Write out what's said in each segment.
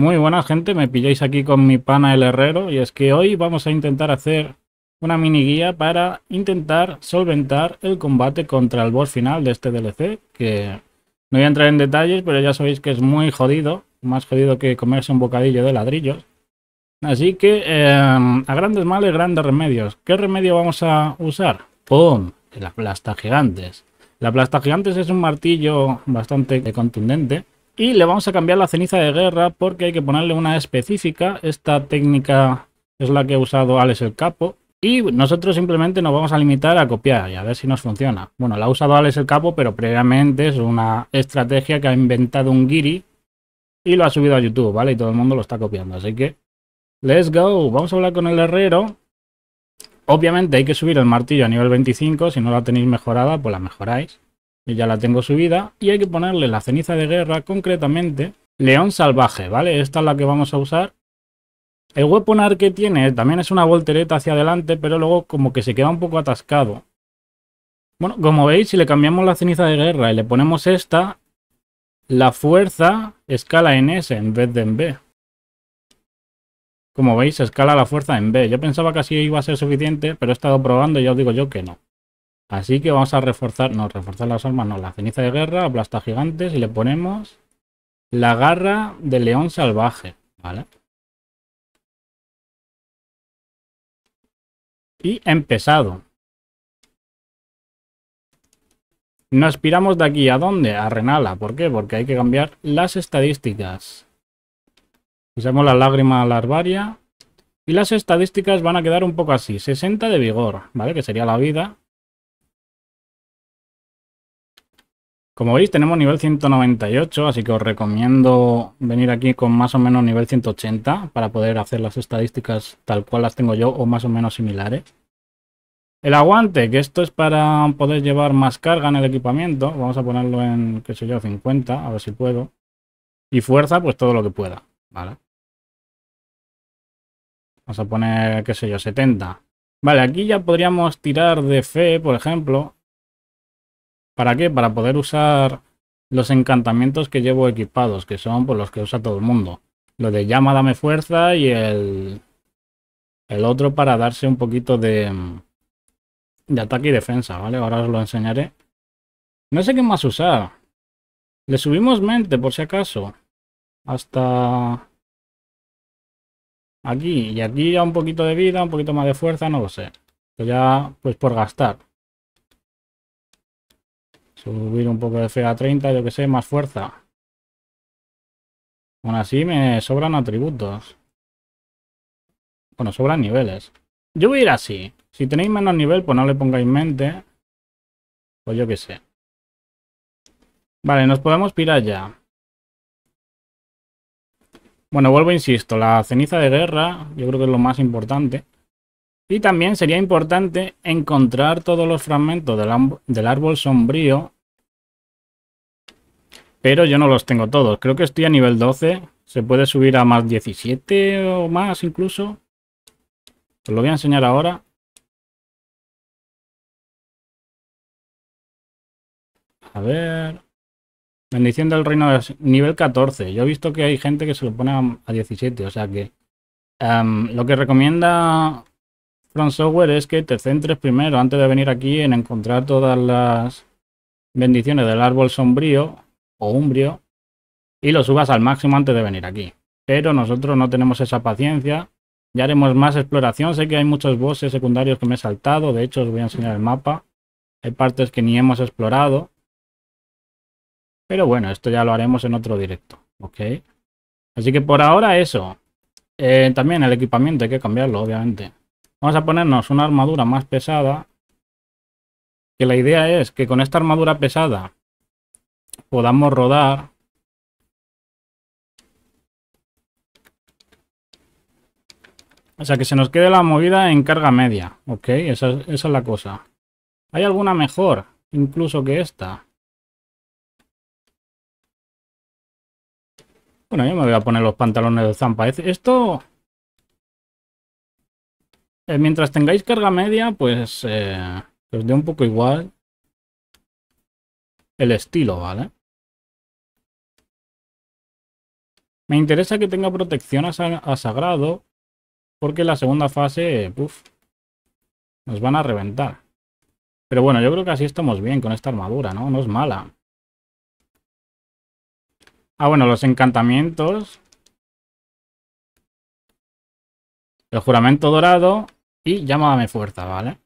Muy buena gente, me pilláis aquí con mi pana el herrero y es que hoy vamos a intentar hacer una mini guía para intentar solventar el combate contra el boss final de este DLC, que no voy a entrar en detalles, pero ya sabéis que es muy jodido, más jodido que comerse un bocadillo de ladrillos. Así que em, a grandes males, grandes remedios. ¿Qué remedio vamos a usar? ¡Pum! La Plasta gigantes. La Plasta gigantes es un martillo bastante contundente y le vamos a cambiar la ceniza de guerra porque hay que ponerle una específica. Esta técnica es la que ha usado Alex el Capo. Y nosotros simplemente nos vamos a limitar a copiar y a ver si nos funciona. Bueno, la ha usado Alex el Capo, pero previamente es una estrategia que ha inventado un Giri y lo ha subido a YouTube, ¿vale? Y todo el mundo lo está copiando. Así que, let's go. Vamos a hablar con el herrero. Obviamente hay que subir el martillo a nivel 25. Si no la tenéis mejorada, pues la mejoráis ya la tengo subida, y hay que ponerle la ceniza de guerra, concretamente, león salvaje, ¿vale? Esta es la que vamos a usar. El weaponar que tiene también es una voltereta hacia adelante, pero luego como que se queda un poco atascado. Bueno, como veis, si le cambiamos la ceniza de guerra y le ponemos esta, la fuerza escala en S en vez de en B. Como veis, escala la fuerza en B. Yo pensaba que así iba a ser suficiente, pero he estado probando y ya os digo yo que no. Así que vamos a reforzar, no, reforzar las armas, no, la ceniza de guerra, aplasta gigantes y le ponemos la garra de león salvaje, ¿vale? Y empezado. Nos aspiramos de aquí, ¿a dónde? A Renala, ¿por qué? Porque hay que cambiar las estadísticas. Usamos la lágrima larvaria. Y las estadísticas van a quedar un poco así, 60 de vigor, ¿vale? Que sería la vida, Como veis tenemos nivel 198, así que os recomiendo venir aquí con más o menos nivel 180 para poder hacer las estadísticas tal cual las tengo yo o más o menos similares. El aguante, que esto es para poder llevar más carga en el equipamiento, vamos a ponerlo en, qué sé yo, 50, a ver si puedo. Y fuerza, pues todo lo que pueda, ¿vale? Vamos a poner, qué sé yo, 70. Vale, aquí ya podríamos tirar de fe, por ejemplo, ¿Para qué? Para poder usar los encantamientos que llevo equipados, que son por pues, los que usa todo el mundo. Lo de llama, dame fuerza y el, el otro para darse un poquito de, de ataque y defensa, ¿vale? Ahora os lo enseñaré. No sé qué más usar. Le subimos mente, por si acaso. Hasta aquí. Y aquí ya un poquito de vida, un poquito más de fuerza, no lo sé. Pero pues ya, pues por gastar. Subir un poco de fe a 30, yo que sé, más fuerza. Aún así me sobran atributos. Bueno, sobran niveles. Yo voy a ir así. Si tenéis menos nivel, pues no le pongáis mente. Pues yo que sé. Vale, nos podemos pirar ya. Bueno, vuelvo, insisto, la ceniza de guerra, yo creo que es lo más importante. Y también sería importante encontrar todos los fragmentos del, árbol sombrío. Pero yo no los tengo todos. Creo que estoy a nivel 12. Se puede subir a más 17 o más incluso. Os lo voy a enseñar ahora. A ver. Bendición del reino de nivel 14. Yo he visto que hay gente que se lo pone a, 17. O sea que... Em, lo que recomienda From Software es que te centres primero, antes de venir aquí, en encontrar todas las bendiciones del árbol sombrío o umbrio y lo subas al máximo antes de venir aquí. Pero nosotros no tenemos esa paciencia. Ya haremos más exploración. Sé que hay muchos bosses secundarios que me he saltado. De hecho, os voy a enseñar el mapa. Hay partes que ni hemos explorado. Pero bueno, esto ya lo haremos en otro directo. ¿Ok? Así que por ahora eso. Eh, también el equipamiento hay que cambiarlo, obviamente. Vamos a ponernos una armadura más pesada. Que la idea es que con esta armadura pesada podamos rodar. O sea, que se nos quede la movida en carga media. Ok, esa, es la cosa. ¿Hay alguna mejor incluso que esta? Bueno, yo me voy a poner los pantalones de zampa. Esto eh, mientras tengáis carga media, pues eh, os dé un poco igual el estilo, ¿vale? Me interesa que tenga protección a, sagrado, porque la segunda fase, puff, nos van a reventar. Pero bueno, yo creo que así estamos bien con esta armadura, ¿no? No es mala. Ah, bueno, los encantamientos. El juramento dorado y llámame fuerza, ¿vale?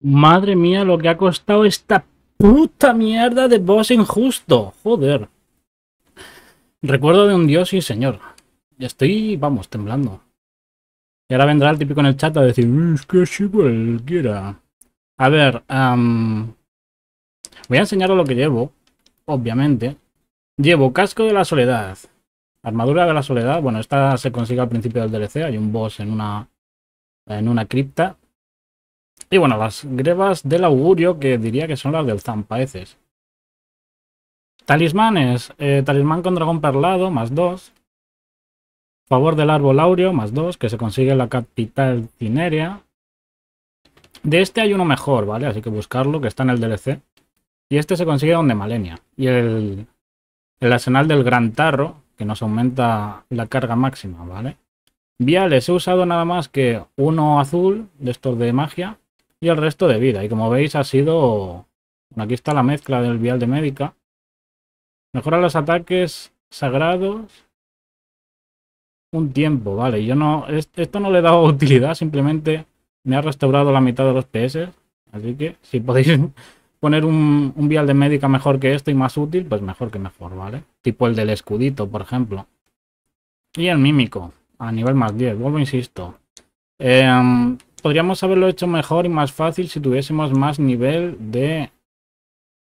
Madre mía, lo que ha costado esta puta mierda de boss injusto. Joder. Recuerdo de un dios y señor. Estoy, vamos, temblando. Y ahora vendrá el típico en el chat a decir, mm, es que si cualquiera. A ver, voy a enseñaros lo que llevo, obviamente. Llevo casco de la soledad, armadura de la soledad. Bueno, esta se consigue al principio del DLC. Hay un boss en una, en una cripta y bueno, las grebas del augurio, que diría que son las del Zampaeces. Talismanes. Eh, talismán con dragón perlado, más dos Favor del árbol aureo, más dos que se consigue en la capital cinerea. De este hay uno mejor, ¿vale? Así que buscarlo, que está en el DLC. Y este se consigue donde Malenia. Y el, el arsenal del Gran Tarro, que nos aumenta la carga máxima, ¿vale? Viales, he usado nada más que uno azul de estos de magia y el resto de vida. Y como veis ha sido... aquí está la mezcla del vial de médica. Mejora los ataques sagrados. Un tiempo, vale. Yo no... Esto no le he dado utilidad, simplemente me ha restaurado la mitad de los PS. Así que si podéis poner un, vial de médica mejor que esto y más útil, pues mejor que mejor, ¿vale? Tipo el del escudito, por ejemplo. Y el mímico, a nivel más 10, vuelvo, insisto. Em, podríamos haberlo hecho mejor y más fácil si tuviésemos más nivel de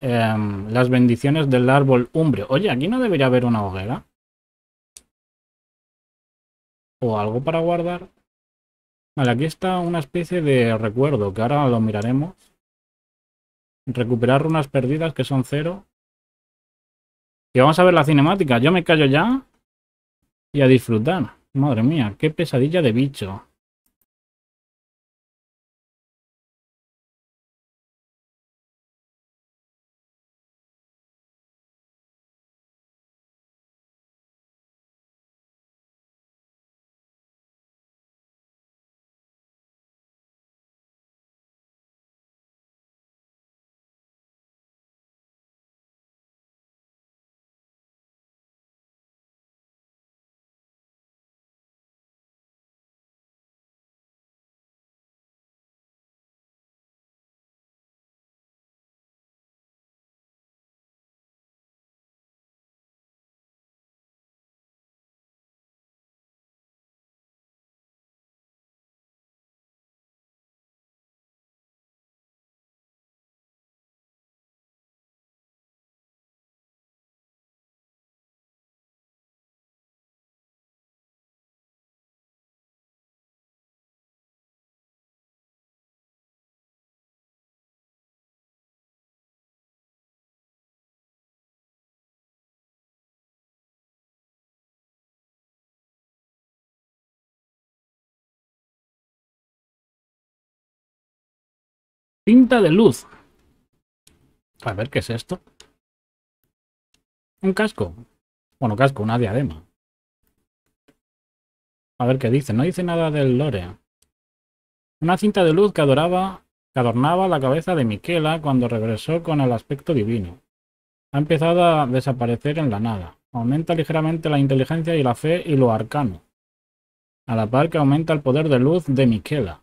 em, las bendiciones del árbol umbre. Oye, aquí no debería haber una hoguera. O algo para guardar. Vale, aquí está una especie de recuerdo que ahora lo miraremos. Recuperar runas perdidas que son cero. Y vamos a ver la cinemática. Yo me callo ya y a disfrutar. Madre mía, qué pesadilla de bicho. Cinta de luz. A ver, ¿qué es esto? Un casco. Bueno, casco, una diadema. A ver qué dice. No dice nada del lore. Una cinta de luz que adoraba, que adornaba la cabeza de Miquela cuando regresó con el aspecto divino. Ha empezado a desaparecer en la nada. Aumenta ligeramente la inteligencia y la fe y lo arcano. A la par que aumenta el poder de luz de Miquela.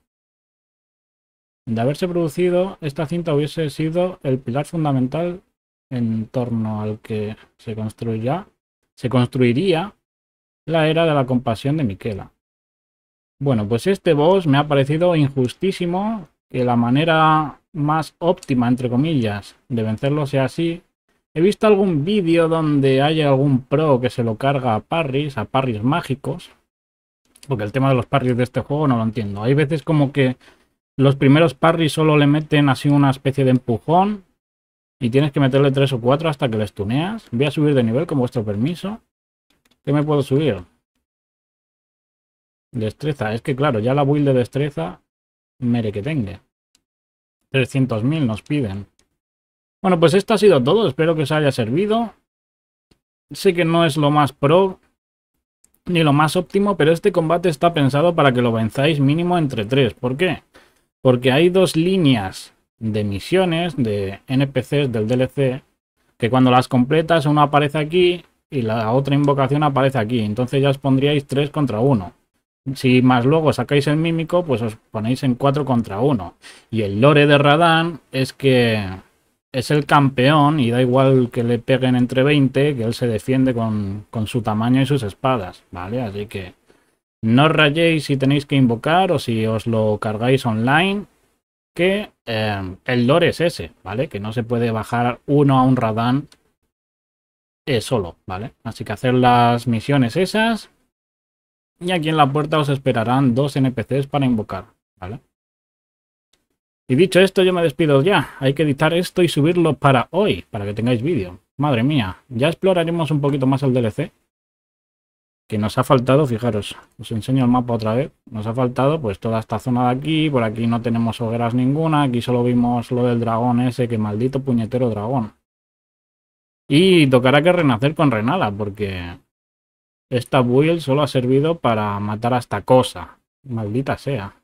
De haberse producido, esta cinta hubiese sido el pilar fundamental en torno al que se se construiría la era de la compasión de Miquela. Bueno, pues este boss me ha parecido injustísimo que la manera más óptima, entre comillas, de vencerlo sea así. He visto algún vídeo donde hay algún pro que se lo carga a parries, a parries mágicos, porque el tema de los parries de este juego no lo entiendo. Hay veces como que los primeros parry solo le meten así una especie de empujón. Y tienes que meterle tres o cuatro hasta que les tuneas. Voy a subir de nivel con vuestro permiso. ¿Qué me puedo subir? Destreza. Es que claro, ya la build de destreza... Mere que tenga. 300.000 nos piden. Bueno, pues esto ha sido todo. Espero que os haya servido. Sé que no es lo más pro ni lo más óptimo, pero este combate está pensado para que lo venzáis mínimo entre tres. ¿Por qué? Porque hay dos líneas de misiones de NPCs del DLC que cuando las completas una aparece aquí y la otra invocación aparece aquí. Entonces ya os pondríais 3 contra 1. Si más luego sacáis el mímico, pues os ponéis en 4 contra 1. Y el lore de Radán es que es el campeón y da igual que le peguen entre 20, que él se defiende con, con su tamaño y sus espadas, ¿vale? Así que no rayéis si tenéis que invocar o si os lo cargáis online, que em, el lore es ese, ¿vale? Que no se puede bajar uno a un radán eh, solo, ¿vale? Así que hacer las misiones esas. Y aquí en la puerta os esperarán dos NPCs para invocar, ¿vale? Y dicho esto, yo me despido ya. Hay que editar esto y subirlo para hoy, para que tengáis vídeo. Madre mía, ya exploraremos un poquito más el DLC nos ha faltado, fijaros, os enseño el mapa otra vez, nos ha faltado pues toda esta zona de aquí, por aquí no tenemos hogueras ninguna, aquí solo vimos lo del dragón ese, que maldito puñetero dragón. Y tocará que renacer con Renala, porque esta build solo ha servido para matar a esta cosa, maldita sea.